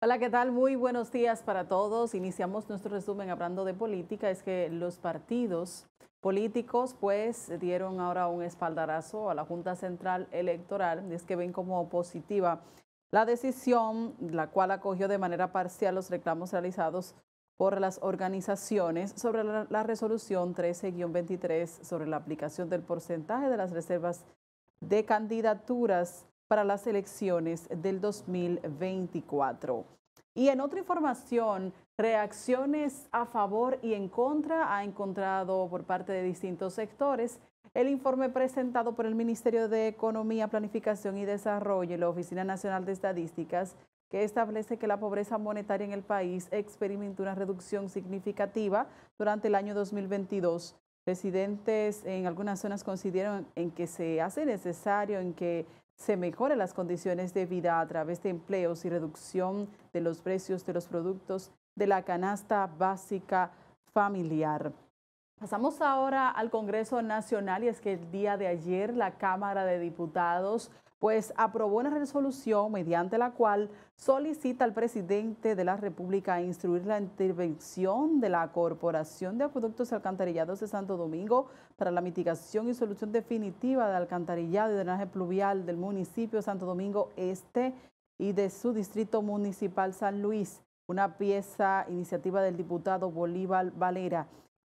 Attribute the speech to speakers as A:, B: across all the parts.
A: Hola, ¿qué tal? Muy buenos días para todos. Iniciamos nuestro resumen hablando de política. Es que los partidos políticos pues dieron ahora un espaldarazo a la Junta Central Electoral. Es que ven como positiva la decisión, la cual acogió de manera parcial los reclamos realizados por las organizaciones sobre la, resolución 13-23 sobre la aplicación del porcentaje de las reservas de candidaturas para las elecciones del 2024. Y en otra información, reacciones a favor y en contra ha encontrado por parte de distintos sectores el informe presentado por el Ministerio de Economía, Planificación y Desarrollo y la Oficina Nacional de Estadísticas, que establece que la pobreza monetaria en el país experimentó una reducción significativa durante el año 2022 Residentes en algunas zonas consideran en que se hace necesario en que se mejoren las condiciones de vida a través de empleos y reducción de los precios de los productos de la canasta básica familiar. Pasamos ahora al Congreso Nacional y es que el día de ayer la Cámara de Diputados pues aprobó una resolución mediante la cual solicita al presidente de la República instruir la intervención de la Corporación de Acueductos Alcantarillados de Santo Domingo para la mitigación y solución definitiva de alcantarillado y drenaje pluvial del municipio Santo Domingo Este y de su distrito municipal San Luis, una pieza iniciativa del diputado Bolívar Valera.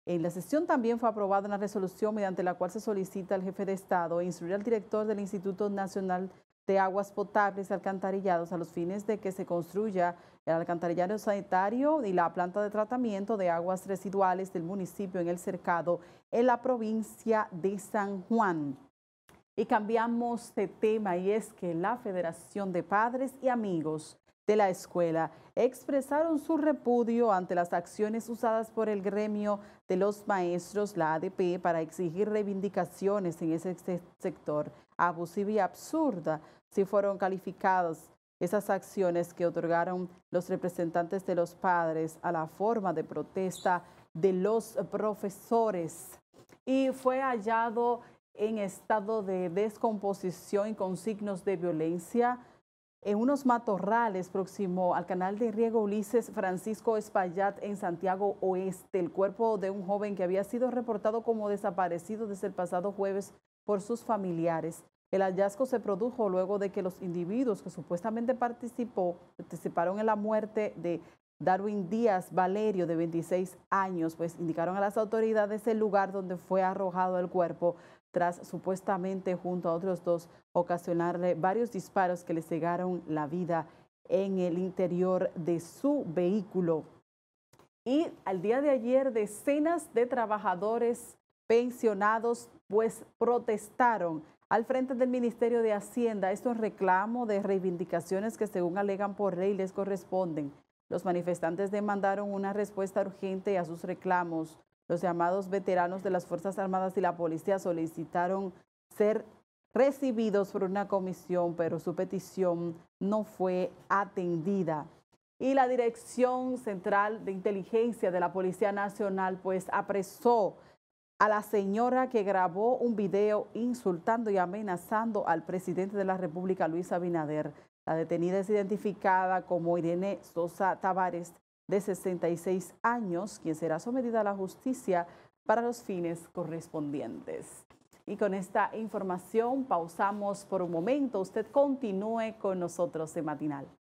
A: En eh, la sesión también fue aprobada una resolución mediante la cual se solicita al jefe de Estado instruir al director del Instituto Nacional de Aguas Potables y Alcantarillados a los fines de que se construya el alcantarillado sanitario y la planta de tratamiento de aguas residuales del municipio en el cercado en la provincia de San Juan. Y cambiamos de tema y es que la Federación de Padres y Amigos de la escuela expresaron su repudio ante las acciones usadas por el gremio de los maestros, la ADP, para exigir reivindicaciones en ese sector abusiva y absurda, si fueron calificadas esas acciones que otorgaron los representantes de los padres a la forma de protesta de los profesores. Y fue hallado en estado de descomposición y con signos de violencia en unos matorrales próximo al canal de riego Ulises Francisco Espallat en Santiago Oeste, el cuerpo de un joven que había sido reportado como desaparecido desde el pasado jueves por sus familiares. El hallazgo se produjo luego de que los individuos que supuestamente participó, participaron en la muerte de Darwin Díaz Valerio, de 26 años, pues indicaron a las autoridades el lugar donde fue arrojado el cuerpo tras supuestamente junto a otros dos ocasionarle varios disparos que le cegaron la vida en el interior de su vehículo. Y al día de ayer decenas de trabajadores pensionados pues protestaron al frente del Ministerio de Hacienda. Estos reclamos de reivindicaciones que según alegan por ley les corresponden. Los manifestantes demandaron una respuesta urgente a sus reclamos los llamados veteranos de las Fuerzas Armadas y la policía solicitaron ser recibidos por una comisión, pero su petición no fue atendida. Y la Dirección Central de Inteligencia de la Policía Nacional pues apresó a la señora que grabó un video insultando y amenazando al presidente de la República, Luis Abinader. La detenida es identificada como Irene Sosa Tavares, de 66 años, quien será sometida a la justicia para los fines correspondientes. Y con esta información pausamos por un momento. Usted continúe con nosotros de matinal.